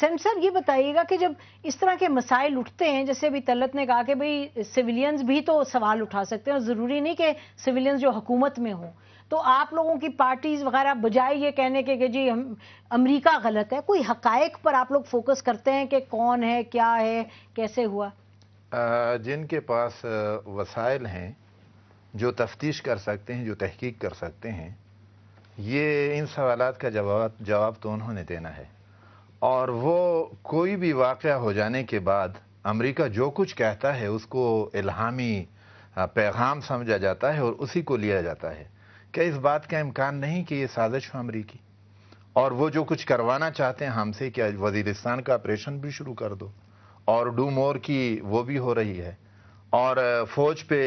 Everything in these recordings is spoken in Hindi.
सैम सर ये बताइएगा कि जब इस तरह के मसाइल उठते हैं जैसे अभी तलत ने कहा कि भाई सिविलियंस भी तो सवाल उठा सकते हैं और ज़रूरी नहीं कि सिविलियंस जो हुकूमत में हों तो आप लोगों की पार्टीज़ वगैरह बजाय ये कहने के कि जी हम अमरीका गलत है कोई हकायक पर आप लोग फोकस करते हैं कि कौन है क्या है कैसे हुआ जिनके पास वसाइल हैं जो तफ्तीश कर सकते हैं जो तहकीक कर सकते हैं ये इन सवाल का जवाब जवाब तो उन्होंने देना है और वो कोई भी वाक़ हो जाने के बाद अमेरिका जो कुछ कहता है उसको इल्हामी पैगाम समझा जाता है और उसी को लिया जाता है क्या इस बात का इम्कान नहीं कि ये साजिश हो अमरीकी और वो जो कुछ करवाना चाहते हैं हमसे कि वजीरिस्तान का ऑपरेशन भी शुरू कर दो और डू मोर की वो भी हो रही है और फौज पे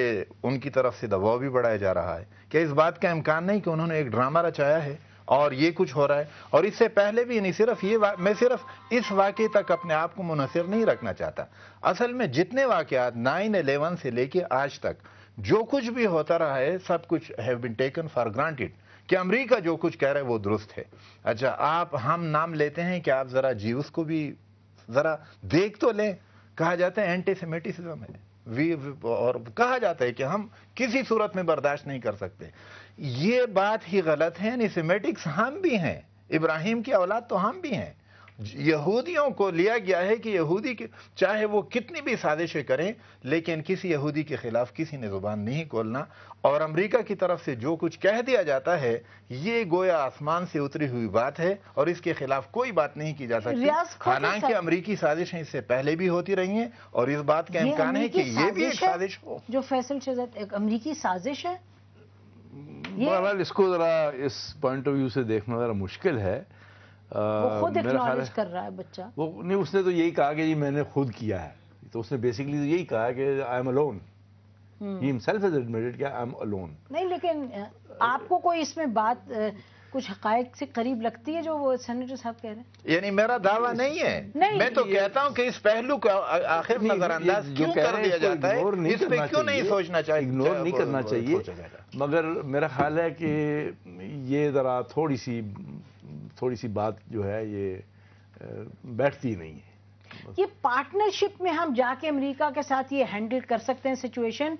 उनकी तरफ से दबाव भी बढ़ाया जा रहा है क्या इस बात का इम्कान नहीं कि उन्होंने एक ड्रामा रचाया है और ये कुछ हो रहा है और इससे पहले भी नहीं सिर्फ ये मैं सिर्फ इस वाक्य तक अपने आप को मुनसर नहीं रखना चाहता असल में जितने वाकत नाइन एलेवन से लेके आज तक जो कुछ भी होता रहा है सब कुछ have been taken for granted कि अमेरिका जो कुछ कह रहा है वो दुरुस्त है अच्छा आप हम नाम लेते हैं कि आप ज़रा जीवस को भी ज़रा देख तो लें कहा जाता है एंटी है और कहा जाता है कि हम किसी सूरत में बर्दाश्त नहीं कर सकते ये बात ही गलत है सिमेटिक्स हम भी हैं इब्राहिम की औलाद तो हम भी हैं यहूदियों को लिया गया है कि यहूदी के चाहे वो कितनी भी साजिशें करें लेकिन किसी यहूदी के खिलाफ किसी ने जुबान नहीं खोलना और अमेरिका की तरफ से जो कुछ कह दिया जाता है ये गोया आसमान से उतरी हुई बात है और इसके खिलाफ कोई बात नहीं की जा सकती हालांकि अमरीकी साजिशें इससे पहले भी होती रही हैं और इस बात का इम्कान है कि ये भी एक साजिश हो जो फैसल शहजाद एक अमरीकी साजिश है बहरहाल इसको ज़रा इस पॉइंट ऑफ व्यू से देखना ज़रा मुश्किल है खुद कर रहा है बच्चा वो नहीं उसने तो यही कहा कि जी मैंने खुद किया है तो उसने बेसिकली तो यही कहा कि आई एम अलोन ही हिमसेल्फ इज एडमिटेड कि आई एम अलोन नहीं लेकिन आपको कोई इसमें बात कुछ हक से करीब लगती है जो वो सेनेटर साहब कह रहे हैं यानी मेरा दावा नहीं है नहीं, मैं तो कहता हूं कि इस पहलू का आखिर नजरअंदाज क्यों कर दिया जाता है इस पे क्यों नहीं सोचना चाहिए इग्नोर अच्छा, नहीं करना चाहिए अच्छा, अच्छा। मगर मेरा ख्याल है कि ये जरा थोड़ी सी थोड़ी सी बात जो है ये बैठती नहीं है ये पार्टनरशिप में हम जाके अमेरिका के साथ ये हैंडल कर सकते हैं सिचुएशन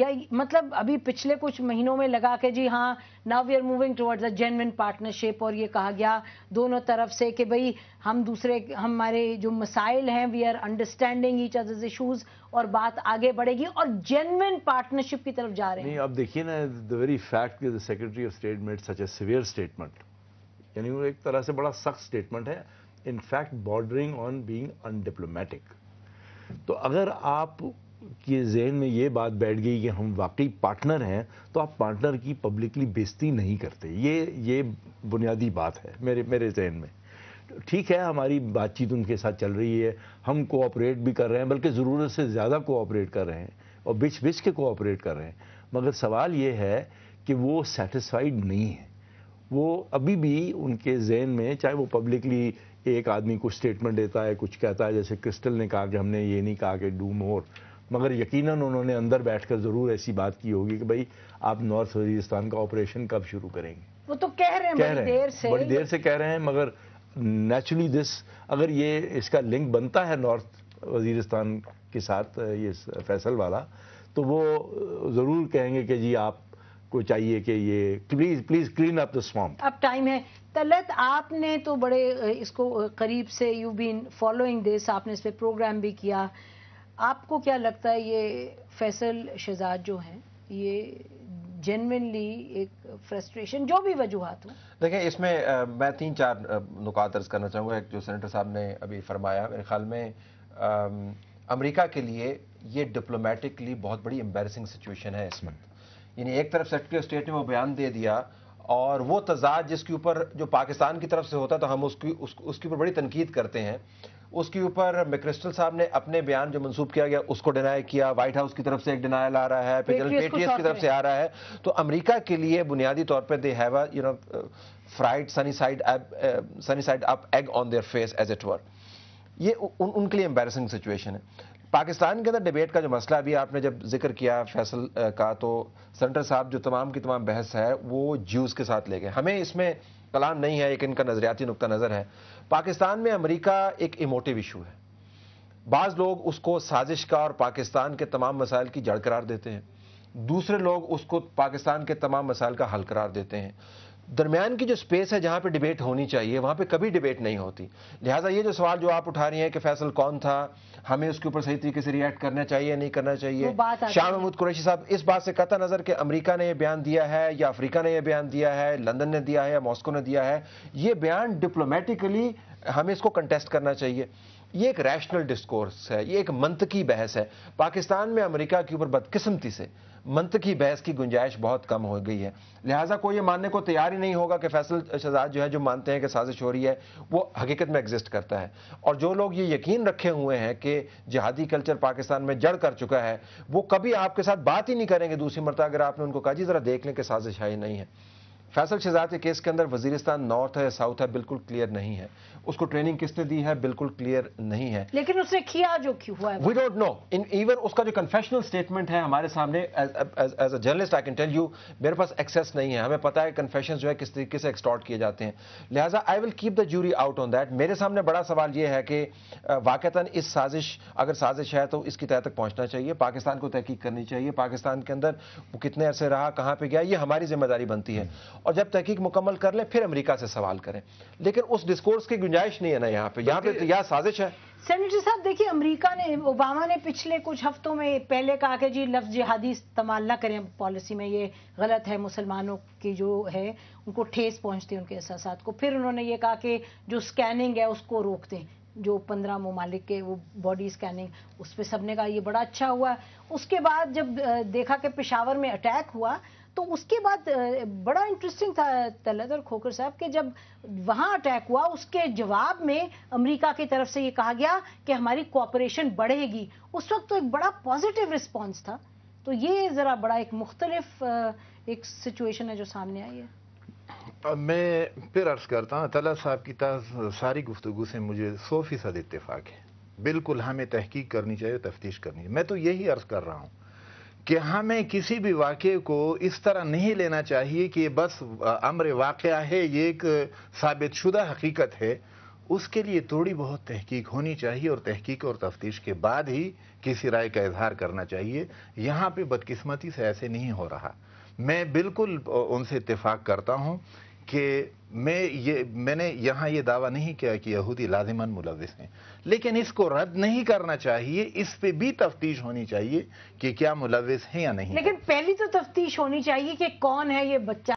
या मतलब अभी पिछले कुछ महीनों में लगा के जी हाँ now we are moving towards a genuine partnership और ये कहा गया दोनों तरफ से कि भाई हम दूसरे हमारे जो मसाइल हैं we are understanding each others issues और बात आगे बढ़ेगी और जेनविन पार्टनरशिप की तरफ जा रहे हैं अब देखिए ना the very fact secretary of state made such a severe statement यानी वो एक तरह से बड़ा सख्त स्टेटमेंट है in fact bordering on being undiplomatic तो अगर आप के जहन में ये बात बैठ गई कि हम वाकई पार्टनर हैं तो आप पार्टनर की पब्लिकली बेजती नहीं करते ये ये बुनियादी बात है मेरे मेरे जहन में ठीक है हमारी बातचीत उनके साथ चल रही है हम कोऑपरेट भी कर रहे हैं बल्कि ज़रूरत से ज़्यादा कोऑपरेट कर रहे हैं और बिछ बिछ के कोऑपरेट कर रहे हैं मगर सवाल ये है कि वो सेटिस्फाइड नहीं है वो अभी भी उनके जहन में चाहे वो पब्लिकली एक आदमी कुछ स्टेटमेंट देता है कुछ कहता है जैसे क्रिस्टल ने कहा कि हमने ये नहीं कहा कि डू मोर मगर यकीनन उन्होंने अंदर बैठकर ज़रूर ऐसी बात की होगी कि भाई आप नॉर्थ वजीरिस्तान का ऑपरेशन कब शुरू करेंगे वो तो कह रहे हैं कह रहे देर से बड़ी देर से कह रहे हैं मगर नेचुरली दिस अगर ये इसका लिंक बनता है नॉर्थ वजीरिस्तान के साथ ये फैसल वाला तो वो ज़रूर कहेंगे कि जी आप को चाहिए कि ये please please clean up the swamp अब टाइम है तलत आपने तो बड़े इसको करीब से यू बीन फॉलोइंग दिस आपने इस पर प्रोग्राम भी किया आपको क्या लगता है ये फैसल शहजाद जो हैं ये जेनविनली एक फ्रस्ट्रेशन जो भी वजूहत हो देखें इसमें आ, मैं तीन चार नुकात अर्ज करना चाहूँगा एक जो सेनेटर साहब ने अभी फरमाया मेरे ख्याल में आ, अमेरिका के लिए ये डिप्लोमेटिकली बहुत बड़ी एम्बेरसिंग सिचुएशन है इस वक्त यानी एक तरफ सेक्रेटरी स्टेट ने वो बयान दे दिया और वो तजाद जिसके ऊपर जो पाकिस्तान की तरफ से होता तो हम उसकी उस, उसके ऊपर बड़ी तनकीद करते हैं उसके ऊपर मेक्रिस्टल साहब ने अपने बयान जो मंसूब किया गया उसको डिनाई किया व्हाइट हाउस की तरफ से एक डिनाइल आ रहा है जनरल की तरफ से आ रहा है तो अमेरिका के लिए बुनियादी तौर पर they have you know fried sunny side sunny side up egg on their face as it were ये उ, उनके लिए एम्बेरसिंग सिचुएशन है पाकिस्तान के अंदर डिबेट का जो मसला अभी आपने जब जिक्र किया फैसल का तो सेंटर साहब जो तमाम की तमाम बहस है वो ज्यूज़ के साथ ले गए हमें इसमें कलाम नहीं है एक इनका नज़रियाती नुक़ नज़र है पाकिस्तान में अमरीका एक इमोटिव इशू है बाज़ लोग उसको साजिश का और पाकिस्तान के तमाम मसाइल की जड़ करार देते हैं दूसरे लोग उसको पाकिस्तान के तमाम मसाइल का हल करार देते हैं दरमियान की जो स्पेस है जहाँ पे डिबेट होनी चाहिए वहाँ पे कभी डिबेट नहीं होती लिहाजा ये जो सवाल जो आप उठा रही हैं कि फैसल कौन था हमें उसके ऊपर सही तरीके से रिएक्ट करना चाहिए नहीं करना चाहिए शाह महमूद कुरैशी साहब इस बात से कता नज़र कि अमरीका ने यह बयान दिया है या अफ्रीका ने यह बयान दिया है लंदन ने दिया है या मॉस्को ने दिया है ये बयान डिप्लोमेटिकली हमें इसको कंटेस्ट करना चाहिए ये एक रैशनल डिस्कोर्स है ये एक मंतकी बहस है पाकिस्तान में अमेरिका के ऊपर बदकिस्मती से मंतकी बहस की गुंजाइश बहुत कम हो गई है लिहाजा कोई ये मानने को तैयार ही नहीं होगा कि फैसल शहजाद जो है जो मानते हैं कि साजिश हो रही है वो हकीकत में एग्जिस्ट करता है और जो लोग ये यकीन रखे हुए हैं कि जिहादी कल्चर पाकिस्तान में जड़ कर चुका है वो कभी आपके साथ बात ही नहीं करेंगे दूसरी मरत अगर आपने उनको कहा जी ज़रा देख लें कि साजिश है नहीं है फैसल शहजाद के केस के अंदर वजीरस्तान नॉर्थ है साउथ है बिल्कुल क्लियर नहीं है उसको ट्रेनिंग किसने दी है बिल्कुल क्लियर नहीं है लेकिन उसने किया जो क्यों हुआ है we don't know in even उसका जो कन्फेशनल स्टेटमेंट है हमारे सामने as a journalist I can tell you मेरे पास एक्सेस नहीं है हमें पता है कन्फेशन जो है किस तरीके से एक्सटॉर्ट किए जाते हैं लिहाजा I will keep the jury out on that मेरे सामने बड़ा सवाल यह है कि वाकता इस साजिश अगर साजिश है तो इसकी तय तक पहुंचना चाहिए पाकिस्तान को तहकीक करनी चाहिए पाकिस्तान के अंदर वो कितने ऐसे रहा कहाँ पर गया ये हमारी जिम्मेदारी बनती है और जब तहकीक मुकम्मल कर लें फिर अमेरिका से सवाल करें लेकिन उस डिस्कोर्स की गुंजाइश नहीं है ना यहाँ पे यहाँ पे तो यह साजिश है सेनेटर साहब देखिए अमेरिका ने ओबामा ने पिछले कुछ हफ्तों में पहले कहा कि जी लफ्ज़ जिहादी इस्तेमाल ना करें पॉलिसी में ये गलत है मुसलमानों की जो है उनको ठेस पहुंचती है उनके एहसास को फिर उन्होंने ये कहा कि जो स्कैनिंग है उसको रोक दें जो पंद्रह ममालिक के वो बॉडी स्कैनिंग उस पर सबने कहा ये बड़ा अच्छा हुआ उसके बाद जब देखा कि पिशावर में अटैक हुआ तो उसके बाद बड़ा इंटरेस्टिंग था तलत और खोकर साहब के जब वहां अटैक हुआ उसके जवाब में अमेरिका की तरफ से ये कहा गया कि हमारी कॉपरेशन बढ़ेगी उस वक्त तो एक बड़ा पॉजिटिव रिस्पॉन्स था तो ये ज़रा बड़ा एक मुख्तलिफ एक सिचुएशन है जो सामने आई है अब मैं फिर अर्ज़ करता हूँ तला साहब की सारी गुफ्तु से मुझे सौ फीसद इतफाक़ है बिल्कुल हमें तहकीक करनी चाहिए तफ्तीश करनी चाहिए मैं तो यही अर्ज़ कर रहा हूँ कि हमें किसी भी वाक्य को इस तरह नहीं लेना चाहिए कि बस अम्र वाक़ है ये एक साबित शुदा हकीकत है उसके लिए थोड़ी बहुत तहकीक होनी चाहिए और तहकीक और तफ्तीश के बाद ही किसी राय का इजहार करना चाहिए यहाँ पे बदकिस्मती से ऐसे नहीं हो रहा मैं बिल्कुल उनसे इतफाक़ करता हूँ कि मैं ये मैंने यहां ये दावा नहीं किया कि यहूदी लाजिमन मुलविस हैं लेकिन इसको रद्द नहीं करना चाहिए इस पे भी तफ्तीश होनी चाहिए कि क्या मुलविस है या नहीं लेकिन पहली तो तफ्तीश होनी चाहिए कि कौन है ये बच्चा